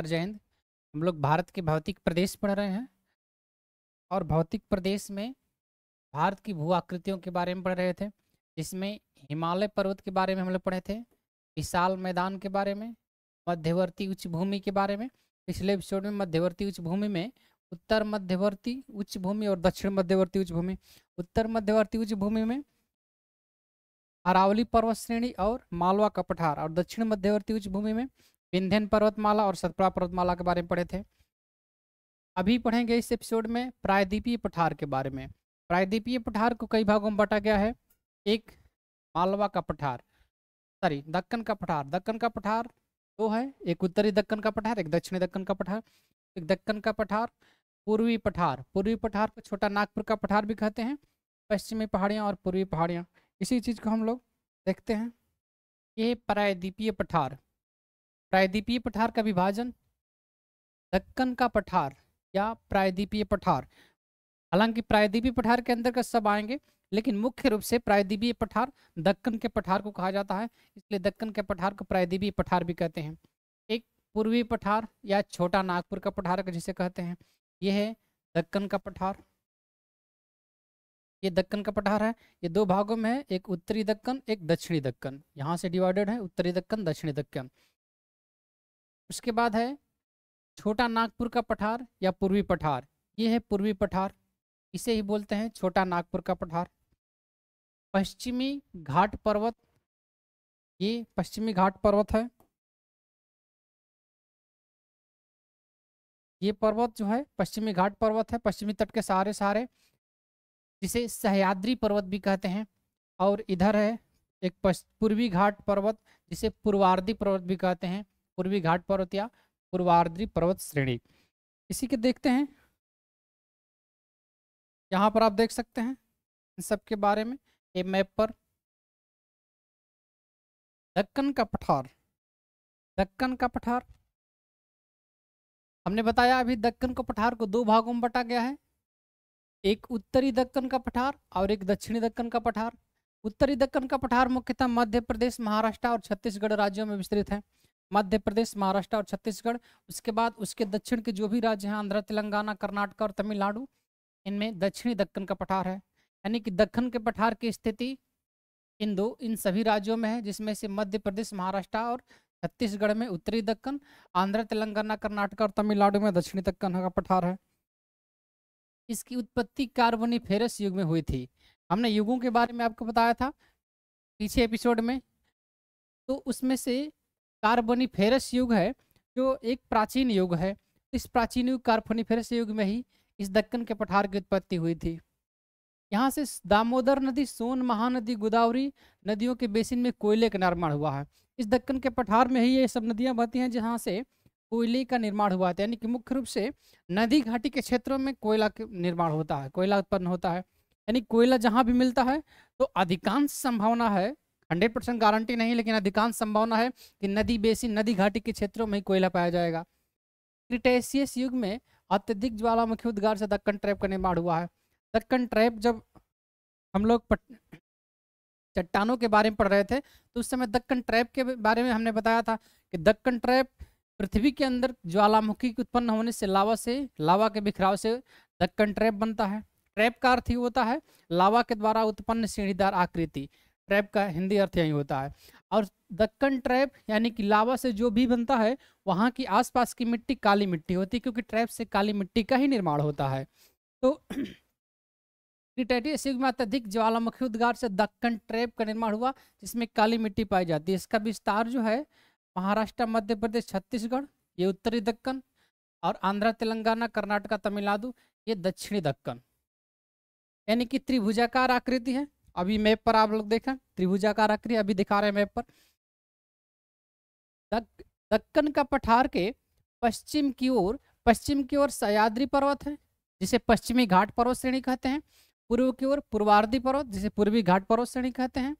नमस्कार जयंत हम लोग भारत के भौतिक प्रदेश पढ़ रहे हैं और भौतिक प्रदेश में भारत की भू आकृतियों के बारे में पढ़ रहे थे जिसमें हिमालय पर्वत के बारे में हम लोग पढ़े थे विशाल मैदान के बारे में मध्यवर्ती उच्च भूमि के बारे में पिछले एपिसोड में मध्यवर्ती उच्च भूमि में उत्तर मध्यवर्ती उच्च भूमि और दक्षिण मध्यवर्ती उच्च भूमि उत्तर मध्यवर्ती उच्च भूमि में अरावली पर्वत श्रेणी और मालवा का पठार और दक्षिण मध्यवर्ती उच्च भूमि में विंध्यन पर्वतमाला और सतपुड़ा पर्वतमाला के बारे में पढ़े थे अभी पढ़ेंगे इस एपिसोड में प्रायद्वीपीय पठार के बारे में प्रायद्वीपीय पठार को कई भागों में बांटा गया है एक मालवा का पठार सॉरी दक्कन का पठार दक्कन का पठार दो है एक उत्तरी दक्कन का पठार एक दक्षिणी दक्कन का पठार एक दक्कन का पठार पूर्वी पठार पूर्वी पठार को छोटा नागपुर का पठार भी कहते हैं पश्चिमी पहाड़ियाँ और पूर्वी पहाड़ियाँ इसी चीज़ को हम लोग देखते हैं ये प्रायद्वीपीय पठार प्रायद्वीपीय पठार का विभाजन दक्कन का पठार या प्रायद्वीपीय पठार हालांकि प्रायद्वीपीय पठार के अंतर्गत सब आएंगे लेकिन मुख्य रूप से प्रायद्वीपीय पठार दक्कन के पठार को कहा जाता है इसलिए दक्कन के पठार को प्रायद्वीपीय पठार भी कहते हैं एक पूर्वी पठार या छोटा नागपुर का पठार जिसे कहते हैं यह है दक्कन का पठार ये दक्कन का पठार है ये दो भागों में है एक उत्तरी दक्कन एक दक्षिणी दक्कन यहाँ से डिवाइडेड है उत्तरी दक्कन दक्षिणी दक्कन उसके बाद है छोटा नागपुर का पठार या पूर्वी पठार ये है पूर्वी पठार इसे ही बोलते हैं छोटा नागपुर का पठार पश्चिमी घाट पर्वत ये पश्चिमी घाट पर्वत है ये पर्वत जो है पश्चिमी घाट पर्वत है पश्चिमी तट के सारे सारे जिसे सहयाद्री पर्वत भी कहते हैं और इधर है एक पूर्वी घाट पर्वत जिसे पूर्वार्धी पर्वत भी कहते हैं पूर्वी घाट पर्वत या पूर्वार्द्री पर्वत श्रेणी इसी के देखते हैं यहाँ पर आप देख सकते हैं इन सब के बारे में ये मैप पर दक्कन का पठार दक्कन का पठार हमने बताया अभी दक्कन को पठार को दो भागों में बटा गया है एक उत्तरी दक्कन का पठार और एक दक्षिणी दक्कन का पठार उत्तरी दक्कन का पठार मुख्यतः मध्य प्रदेश महाराष्ट्र और छत्तीसगढ़ राज्यों में विस्तृत है मध्य प्रदेश महाराष्ट्र और छत्तीसगढ़ उसके बाद उसके दक्षिण के जो भी राज्य हैं आंध्र तेलंगाना कर्नाटक और तमिलनाडु इनमें दक्षिणी दक्कन का पठार है यानी कि दक्कन के पठार की स्थिति इन दो इन सभी राज्यों में है जिसमें से मध्य प्रदेश महाराष्ट्र और छत्तीसगढ़ में उत्तरी दक्कन आंध्र तेलंगाना कर्नाटक और तमिलनाडु में दक्षिणी दक्कन का पठार है इसकी उत्पत्ति कार्बनी फेरस युग में हुई थी हमने युगों के बारे में आपको बताया था पीछे एपिसोड में तो उसमें से कार्बोनिफेरस युग है जो एक प्राचीन युग है इस प्राचीन युग कार्बोनिफेरस युग में ही इस दक्कन के पठार की उत्पत्ति हुई थी यहाँ से दामोदर नदी सोन महानदी गोदावरी नदियों के बेसिन में कोयले का निर्माण हुआ है इस दक्कन के पठार में ही ये सब नदियाँ बहती हैं जहाँ से कोयले का निर्माण हुआ था यानी कि मुख्य रूप से नदी घाटी के क्षेत्रों में कोयला निर्माण होता है कोयला उत्पन्न होता है यानी कोयला जहाँ भी मिलता है तो अधिकांश संभावना है हंड्रेड परसेंट गारंटी नहीं लेकिन अधिकांश संभावना है कि नदी बेसिन नदी घाटी के क्षेत्रों में ही कोयला पाया जाएगा क्रिटेशियस युग में अत्यधिक ज्वालामुखी उद्गार से दक्कन ट्रैप का निर्माण हुआ है दक्कन ट्रैप जब हम लोग पट... चट्टानों के बारे में पढ़ रहे थे तो उस समय दक्कन ट्रैप के बारे में हमने बताया था कि दक्कन ट्रैप पृथ्वी के अंदर ज्वालामुखी उत्पन्न होने से लावा से लावा के बिखराव से दक्कन ट्रैप बनता है ट्रैप का अर्थ ही होता है लावा के द्वारा उत्पन्न सीढ़ीदार आकृति ट्रैप का हिंदी अर्थ यही होता है और दक्कन ट्रैप यानी कि लावा से जो भी बनता है वहाँ की आसपास की मिट्टी काली मिट्टी होती है क्योंकि ट्रैप से काली मिट्टी का ही निर्माण होता है तो क्रिटेटिया में अत्यधिक ज्वालामुखी उद्गार से दक्कन ट्रैप का निर्माण हुआ जिसमें काली मिट्टी पाई जाती है इसका विस्तार जो है महाराष्ट्र मध्य प्रदेश छत्तीसगढ़ ये उत्तरी दक्कन और आंध्र तेलंगाना कर्नाटका तमिलनाडु ये दक्षिणी दक्कन यानी कि त्रिभुजाकार आकृति है अभी मैप पर आप लोग देखें त्रिभुजाकार आकृति अभी दिखा रहे हैं मैप पर दक, दक्कन का पठार के पश्चिम की ओर पश्चिम की ओर सयाद्री पर्वत है जिसे पश्चिमी घाट पर्वत श्रेणी कहते हैं पूर्व की ओर पूर्वार्धी पर्वत जिसे पूर्वी घाट पर्वत श्रेणी कहते हैं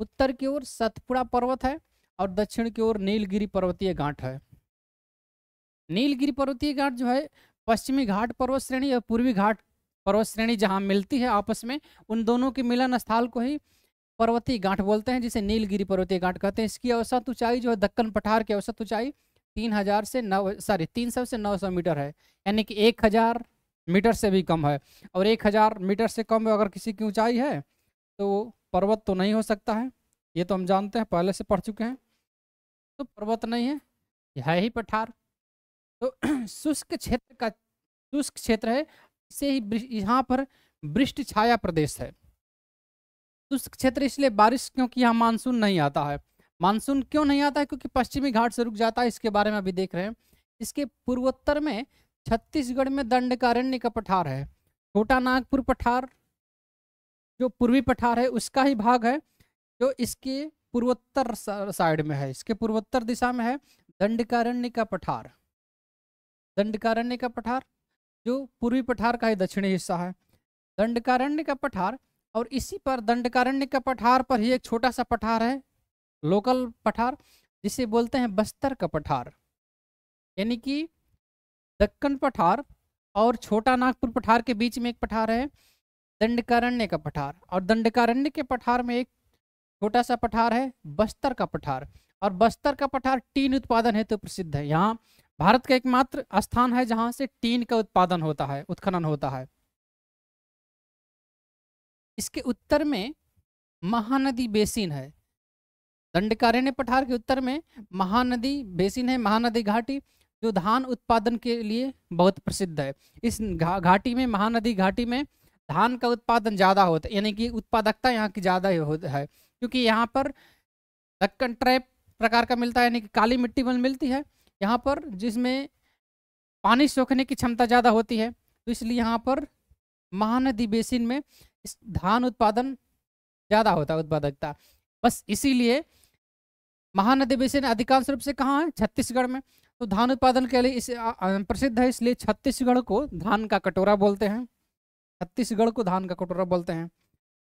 उत्तर की ओर सतपुड़ा पर्वत है और दक्षिण की ओर नीलगिरी पर्वतीय घाट है नीलगिरी पर्वतीय घाट जो है पश्चिमी घाट पर्वत श्रेणी और पूर्वी घाट पर्वत श्रेणी जहाँ मिलती है आपस में उन दोनों के मिलन स्थल को ही पर्वतीय गांठ बोलते हैं जिसे नीलगिरी पर्वतीय गांठ कहते हैं इसकी औसत ऊंचाई जो है दक्कन पठार की औसत ऊंचाई तीन हजार से नौ सॉरी तीन सौ से नौ सौ मीटर है यानी कि एक हजार मीटर से भी कम है और एक हजार मीटर से कम अगर किसी की ऊंचाई है तो पर्वत तो नहीं हो सकता है ये तो हम जानते हैं पहले से पढ़ चुके हैं तो पर्वत नहीं है है ही पठार तो शुष्क क्षेत्र का शुष्क क्षेत्र है से ही यहाँ पर वृष्ट छाया प्रदेश है शुष्क तो क्षेत्र इसलिए बारिश क्योंकि यहाँ मानसून नहीं आता है मानसून क्यों नहीं आता है क्योंकि पश्चिमी घाट से रुक जाता है इसके बारे में अभी देख रहे हैं इसके पूर्वोत्तर में छत्तीसगढ़ में दंडकारण्य का पठार है छोटा नागपुर पठार जो पूर्वी पठार है उसका ही भाग है जो इसके पूर्वोत्तर साइड में है इसके पूर्वोत्तर दिशा में है दंडकारण्य का पठार दंडकारण्य का पठार जो पूर्वी पठार का ही दक्षिणी हिस्सा है दंडकारण्य का पठार और इसी पर दंडकारण्य का पठार पर ही एक छोटा सा पठार है लोकल पठार जिसे बोलते हैं बस्तर का पठार यानी कि दक्कन पठार और छोटा नागपुर पठार के बीच में एक पठार है दंडकारण्य का पठार और दंडकारण्य के पठार में एक छोटा सा पठार है बस्तर का पठार और बस्तर का पठार टीन उत्पादन हेतु तो प्रसिद्ध है यहाँ भारत का एकमात्र स्थान है जहां से टीन का उत्पादन होता है उत्खनन होता है इसके उत्तर में महानदी बेसिन है दंडकारण्य पठार के उत्तर में महानदी बेसिन है महानदी घाटी जो धान उत्पादन के लिए बहुत प्रसिद्ध है इस घा, घाटी में महानदी घाटी में धान का उत्पादन ज़्यादा होता है यानी कि उत्पादकता यहाँ की ज़्यादा ही होता है क्योंकि यहाँ पर दक्कन ट्रैप प्रकार का मिलता है यानी कि काली मिट्टी मिलती है यहाँ पर जिसमें पानी सोखने की क्षमता ज़्यादा होती है तो इसलिए यहाँ पर महानदी बेसिन में धान उत्पादन ज़्यादा होता है उत्पादकता बस इसीलिए महानदी बेसिन अधिकांश रूप से कहाँ है छत्तीसगढ़ में तो धान उत्पादन के लिए इस प्रसिद्ध है इसलिए छत्तीसगढ़ को धान का कटोरा बोलते हैं छत्तीसगढ़ को धान का कटोरा बोलते हैं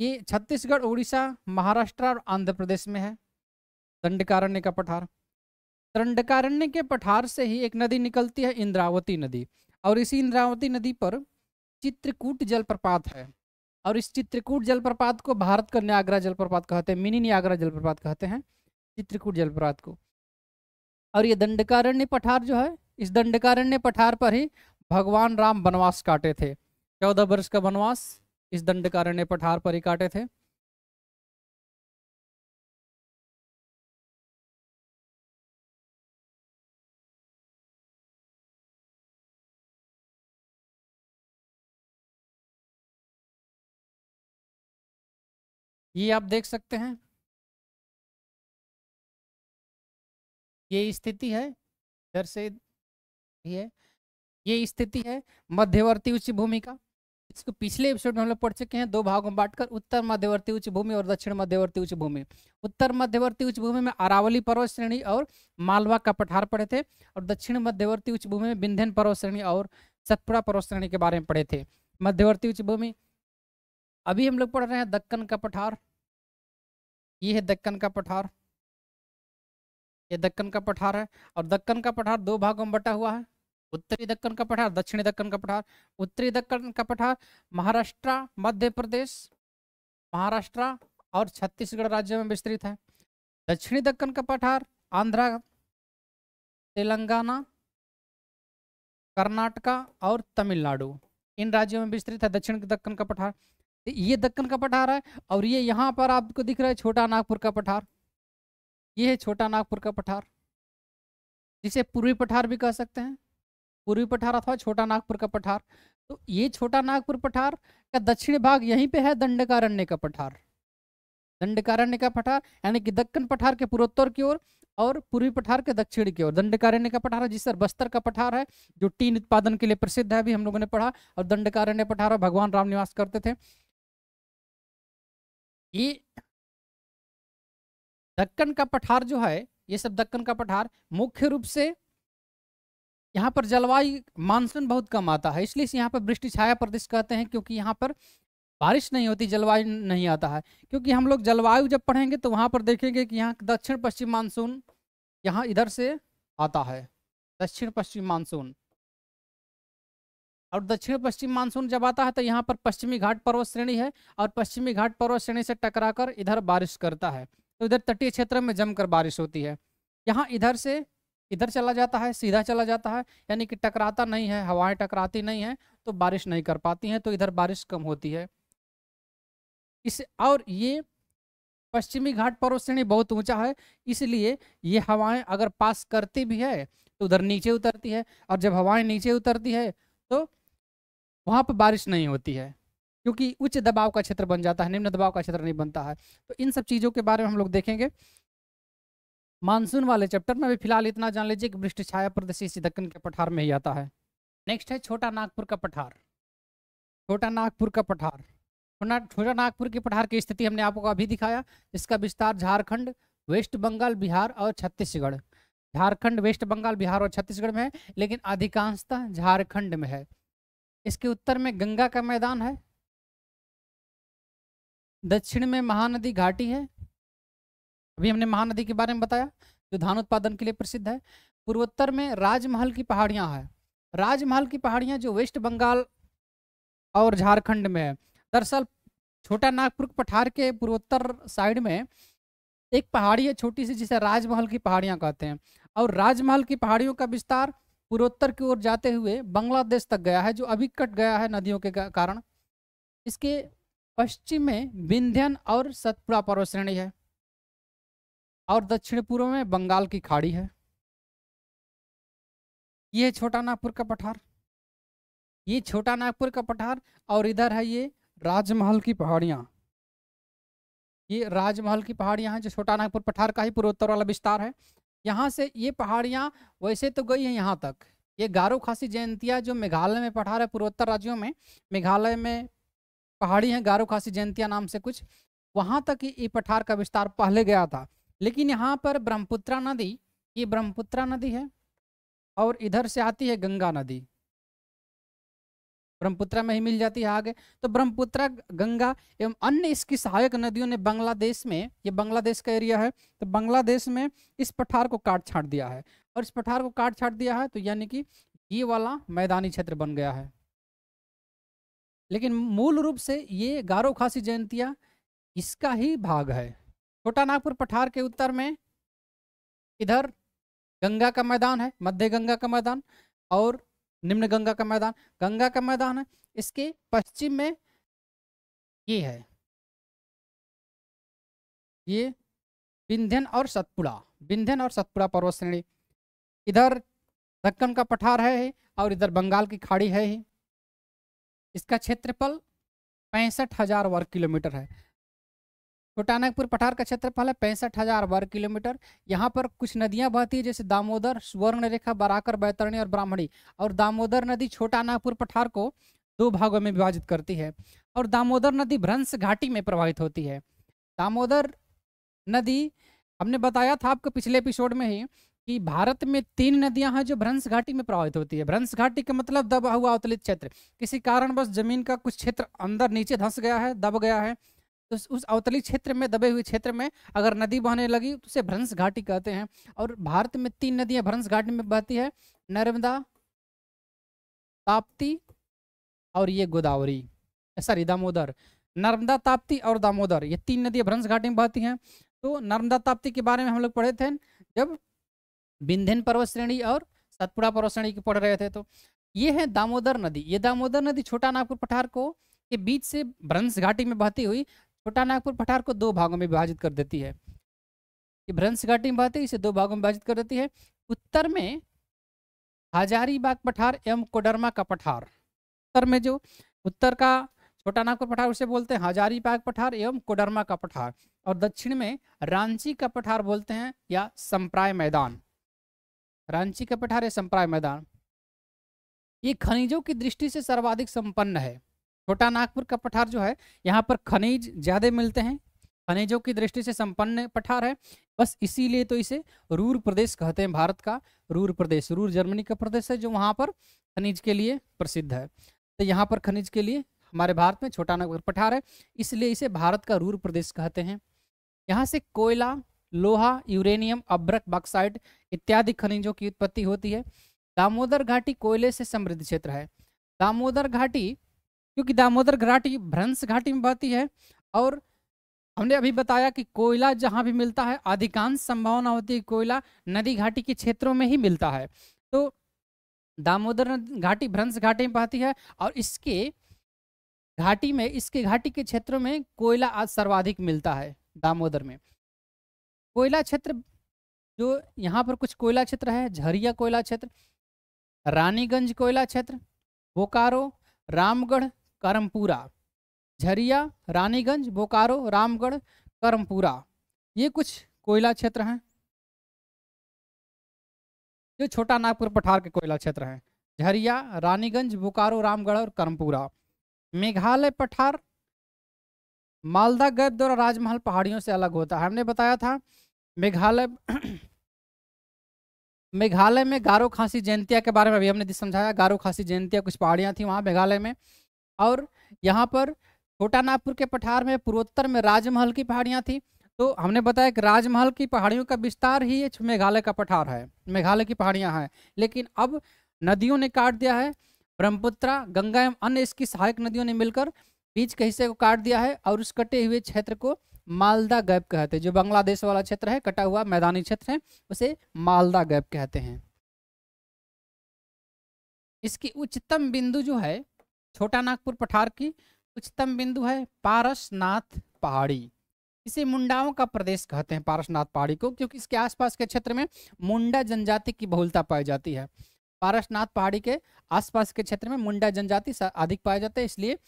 ये छत्तीसगढ़ उड़ीसा महाराष्ट्र और आंध्र प्रदेश में है दंडकारण्य का पठार दंडकारण्य के पठार से ही एक नदी निकलती है इंद्रावती नदी और इसी इंद्रावती नदी पर चित्रकूट जलप्रपात है और इस चित्रकूट जलप्रपात को भारत का न्यागरा जलप्रपात कहते हैं मिनी न्यागरा जलप्रपात कहते हैं चित्रकूट जलप्रपात को और ये दंडकारण्य पठार जो है इस दंडकारण्य पठार पर ही भगवान राम वनवास काटे थे चौदह वर्ष का वनवास इस दंडकारण्य पठार पर ही काटे थे ये आप देख सकते हैं ये स्थिति है इधर से ये ये स्थिति है मध्यवर्ती उच्च भूमि का इसको पिछले एपिसोड में हम लोग पढ़ चुके हैं दो भागों में बांटकर उत्तर मध्यवर्ती उच्च भूमि और दक्षिण मध्यवर्ती उच्च भूमि उत्तर मध्यवर्ती उच्च भूमि में अरावली पर्वत श्रेणी और मालवा का पठार पढ़े थे और दक्षिण मध्यवर्ती उच्च भूमि में विंध्यन पर्वत श्रेणी और सतपुरा पर्वत श्रेणी के बारे में पढ़े थे मध्यवर्ती उच्च भूमि अभी हम लोग पढ़ रहे हैं दक्कन का पठार ये है दक्कन का पठार ये दक्कन का पठार है और दक्कन का पठार दो भागों में बटा हुआ है उत्तरी दक्कन का पठार दक्षिणी दक्कन का पठार उत्तरी दक्कन का पठार महाराष्ट्र मध्य प्रदेश महाराष्ट्र और छत्तीसगढ़ राज्य में विस्तृत है दक्षिणी दक्कन का पठार आंध्रा तेलंगाना कर्नाटका और तमिलनाडु इन राज्यों में विस्तृत है दक्षिण दक्कन का पठार ये दक्कन का पठार है और ये यहाँ पर आपको दिख रहा है छोटा नागपुर का पठार ये है छोटा नागपुर का पठार जिसे पूर्वी पठार भी कह सकते हैं पूर्वी पठार अथवा छोटा नागपुर का पठार तो ये छोटा नागपुर पठार का दक्षिण भाग यहीं पे है दंडकारण्य का पठार दंडकारण्य का पठार यानी कि दक्कन पठार के पूर्वोत्तर की ओर और पूर्वी पठार के दक्षिण की ओर दंडकारण्य का पठार है जिस तरह बस्तर का पठार है जो टीन उत्पादन के लिए प्रसिद्ध है अभी हम लोगों ने पढ़ा और दंडकारण्य पठार भगवान राम निवास करते थे ये दक्कन का पठार जो है ये सब दक्कन का पठार मुख्य रूप से यहाँ पर जलवायु मानसून बहुत कम आता है इसलिए यहाँ पर वृष्टि छाया प्रदेश कहते हैं क्योंकि यहाँ पर बारिश नहीं होती जलवायु नहीं आता है क्योंकि हम लोग जलवायु जब पढ़ेंगे तो वहाँ पर देखेंगे कि यहाँ दक्षिण पश्चिम मानसून यहाँ इधर से आता है दक्षिण पश्चिम मानसून और दक्षिण पश्चिम मानसून जब आता है तो यहाँ पर पश्चिमी घाट पर्वत श्रेणी है और पश्चिमी घाट पर्वत श्रेणी से टकराकर इधर बारिश करता है तो इधर तटीय क्षेत्र में जमकर बारिश होती है यहाँ इधर से इधर चला जाता है सीधा चला जाता है यानी कि टकराता नहीं है हवाएं टकराती नहीं है तो बारिश नहीं कर पाती हैं तो इधर बारिश कम होती है इस और ये पश्चिमी घाट पर्वत श्रेणी बहुत ऊंचा है इसलिए ये हवाएं अगर पास करती भी है तो उधर नीचे उतरती है और जब हवाएं नीचे उतरती है तो वहाँ पर बारिश नहीं होती है क्योंकि उच्च दबाव का क्षेत्र बन जाता है निम्न दबाव का क्षेत्र नहीं बनता है तो इन सब चीज़ों के बारे में हम लोग देखेंगे मानसून वाले चैप्टर में भी फिलहाल इतना जान लीजिए कि वृष्ट छाया प्रदेश इसी दक्कन के पठार में ही आता है नेक्स्ट है छोटा नागपुर का पठार छोटा नागपुर का पठार छोटा नागपुर के पठार की स्थिति हमने आपको अभी दिखाया इसका विस्तार झारखंड वेस्ट बंगाल बिहार और छत्तीसगढ़ झारखंड वेस्ट बंगाल बिहार और छत्तीसगढ़ में है लेकिन अधिकांशतः झारखंड में है इसके उत्तर में गंगा का मैदान है दक्षिण में महानदी घाटी है अभी हमने महानदी के बारे में बताया जो धान उत्पादन के लिए प्रसिद्ध है पूर्वोत्तर में राजमहल की पहाड़ियाँ है राजमहल की पहाड़ियाँ जो वेस्ट बंगाल और झारखंड में है दरअसल छोटा नागपुर पठार के पूर्वोत्तर साइड में एक पहाड़ी है छोटी सी जिसे राजमहल की पहाड़ियाँ कहते हैं और राजमहल की पहाड़ियों का विस्तार पूर्वोत्तर की ओर जाते हुए बांग्लादेश तक गया है जो अभी कट गया है नदियों के कारण इसके पश्चिम में विंध्यन और सतपुरा पर्वत श्रेणी है और दक्षिण पूर्व में बंगाल की खाड़ी है ये छोटा नागपुर का पठार ये छोटा नागपुर का पठार और इधर है ये राजमहल की पहाड़ियाँ ये राजमहल की पहाड़ियाँ हैं जो छोटा नागपुर पठार का ही पूर्वोत्तर वाला विस्तार है यहाँ से ये पहाड़ियाँ वैसे तो गई हैं यहाँ तक ये गारो खासी जयंतियाँ जो मेघालय में पठार है पूर्वोत्तर राज्यों में मेघालय में पहाड़ी है गारो खासी जयंतिया नाम से कुछ वहाँ तक ये पठार का विस्तार पहले गया था लेकिन यहाँ पर ब्रह्मपुत्रा नदी ये ब्रह्मपुत्रा नदी है और इधर से आती है गंगा नदी ब्रह्मपुत्रा में ही मिल जाती है आगे तो ब्रह्मपुत्रा गंगा एवं अन्य इसकी सहायक नदियों ने बांग्लादेश में ये बांग्लादेश का एरिया है तो बांग्लादेश में इस पठार को काट छाट दिया है और इस पठार को काट छाट दिया है तो यानी कि ये वाला मैदानी क्षेत्र बन गया है लेकिन मूल रूप से ये गारो खासी जयंतिया इसका ही भाग है छोटा नागपुर पठार के उत्तर में इधर गंगा का मैदान है मध्य गंगा का मैदान और निम्न गंगा का मैदान गंगा का मैदान है इसके पश्चिम में ये है ये विंध्यन और सतपुड़ा विंध्यन और सतपुड़ा पर्वत श्रेणी इधर दक्कन का पठार है और इधर बंगाल की खाड़ी है इसका क्षेत्रफल पैंसठ हजार वर्ग किलोमीटर है नागपुर पठार का क्षेत्रफल है पैंसठ हजार वर्ग किलोमीटर यहाँ पर कुछ नदियाँ बहती है जैसे दामोदर सुवर्ण रेखा बराकर बैतरणी और ब्राह्मणी और दामोदर नदी छोटानागपुर पठार को दो भागों में विभाजित करती है और दामोदर नदी भ्रंश घाटी में प्रवाहित होती है दामोदर नदी हमने बताया था आपको पिछले एपिसोड में ही कि भारत में तीन नदियां हैं जो भ्रंश घाटी में प्रभावित होती है भ्रंश घाटी का मतलब दबा हुआ अवतलित क्षेत्र किसी कारणवश जमीन का कुछ क्षेत्र अंदर नीचे धंस गया है दब गया है तो उस अवतली क्षेत्र में दबे हुए क्षेत्र में अगर नदी बहने लगी तो उसे भ्रंश घाटी कहते हैं और भारत में तीन नदियां भ्रंश घाटी में बहती है नर्मदा ताप्ती और ये गोदावरी सॉरी दामोदर नर्मदा ताप्ती और दामोदर ये तीन नदियां भ्रंश घाटी में बहती हैं तो नर्मदा ताप्ती के बारे में हम लोग पढ़े थे जब विंध्यन पर्वत श्रेणी और सतपुड़ा पर्वत श्रेणी की पढ़ रहे थे तो ये है दामोदर नदी ये दामोदर नदी छोटा नागपुर पठार को के बीच से भ्रंश घाटी में बहती हुई छोटा नागपुर पठार को दो भागों में विभाजित कर देती है ये भ्रंश घाटी में बहती है इसे दो भागों में विभाजित कर देती है उत्तर में हजारीबाग पठार एवं कोडरमा का पठार उत्तर में जो उत्तर का छोटा नागपुर पठार उसे बोलते हैं हजारीबाग पठार एवं कोडरमा का पठार और दक्षिण में रांची का पठार बोलते हैं या संप्राय मैदान रांची का पठार या संप्राय मैदान ये खनिजों की दृष्टि से सर्वाधिक संपन्न है छोटा नागपुर का पठार जो है यहाँ पर खनिज ज़्यादा मिलते हैं खनिजों की दृष्टि से संपन्न पठार है बस इसीलिए तो इसे रूर प्रदेश कहते हैं भारत का रूर प्रदेश रूर जर्मनी का प्रदेश है जो वहाँ पर खनिज के लिए प्रसिद्ध है तो यहाँ पर खनिज के लिए हमारे भारत में छोटा नागपुर पठार है इसलिए इसे भारत का रूर प्रदेश कहते हैं यहाँ से कोयला लोहा यूरेनियम अब्रक बॉक्साइड इत्यादि खनिजों की उत्पत्ति होती है दामोदर घाटी कोयले से समृद्ध क्षेत्र है दामोदर घाटी क्योंकि दामोदर घाटी भ्रंश घाटी में बहती है और हमने अभी बताया कि कोयला जहाँ भी मिलता है अधिकांश संभावना होती है कोयला नदी घाटी के क्षेत्रों में ही मिलता है तो दामोदर घाटी भ्रंश घाटी में बहती है और इसके घाटी में इसके घाटी के क्षेत्रों में कोयला आज सर्वाधिक मिलता है दामोदर में कोयला क्षेत्र जो यहाँ पर कुछ कोयला क्षेत्र है झरिया कोयला क्षेत्र रानीगंज कोयला क्षेत्र बोकारो रामगढ़ करमपुरा झरिया रानीगंज बोकारो रामगढ़ करमपुरा ये कुछ कोयला क्षेत्र हैं जो छोटा नागपुर पठार के कोयला क्षेत्र हैं झरिया रानीगंज बोकारो रामगढ़ और करमपुरा मेघालय पठार मालदा गैप द्वारा राजमहल पहाड़ियों से अलग होता है हमने बताया था मेघालय मेघालय में गारो खांसी जयंतिया के बारे में अभी हमने समझाया गारो खांसी जयंतिया कुछ पहाड़ियाँ थी वहाँ मेघालय में और यहाँ पर छोटा नागपुर के पठार में पूर्वोत्तर में राजमहल की पहाड़ियाँ थी तो हमने बताया कि राजमहल की पहाड़ियों का विस्तार ही मेघालय का पठार है मेघालय की पहाड़ियाँ हैं लेकिन अब नदियों ने काट दिया है ब्रह्मपुत्रा गंगा एवं अन्य इसकी सहायक नदियों ने मिलकर बीच के हिस्से को काट दिया है और उस कटे हुए क्षेत्र को मालदा गैप कहते हैं जो बांग्लादेश वाला क्षेत्र है कटा हुआ मैदानी क्षेत्र है उसे मालदा गैप कहते हैं इसकी उच्चतम बिंदु जो है छोटा नागपुर पठार की उच्चतम बिंदु है पारसनाथ पहाड़ी इसे मुंडाओं का प्रदेश कहते हैं पारसनाथ पहाड़ी को क्योंकि इसके आसपास के क्षेत्र में मुंडा जनजाति की बहुलता पाई जाती है पारसनाथ पहाड़ी के आसपास के क्षेत्र में मुंडा जनजाति अधिक पाया जाता है इसलिए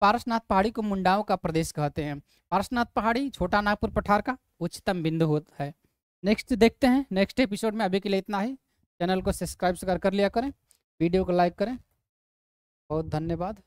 पारसनाथ पहाड़ी को मुंडाओं का प्रदेश कहते हैं पारसनाथ पहाड़ी छोटा नागपुर पठार का उच्चतम बिंदु होता है नेक्स्ट देखते हैं नेक्स्ट एपिसोड में अभी के लिए इतना ही चैनल को सब्सक्राइब कर लिया करें वीडियो को लाइक करें बहुत धन्यवाद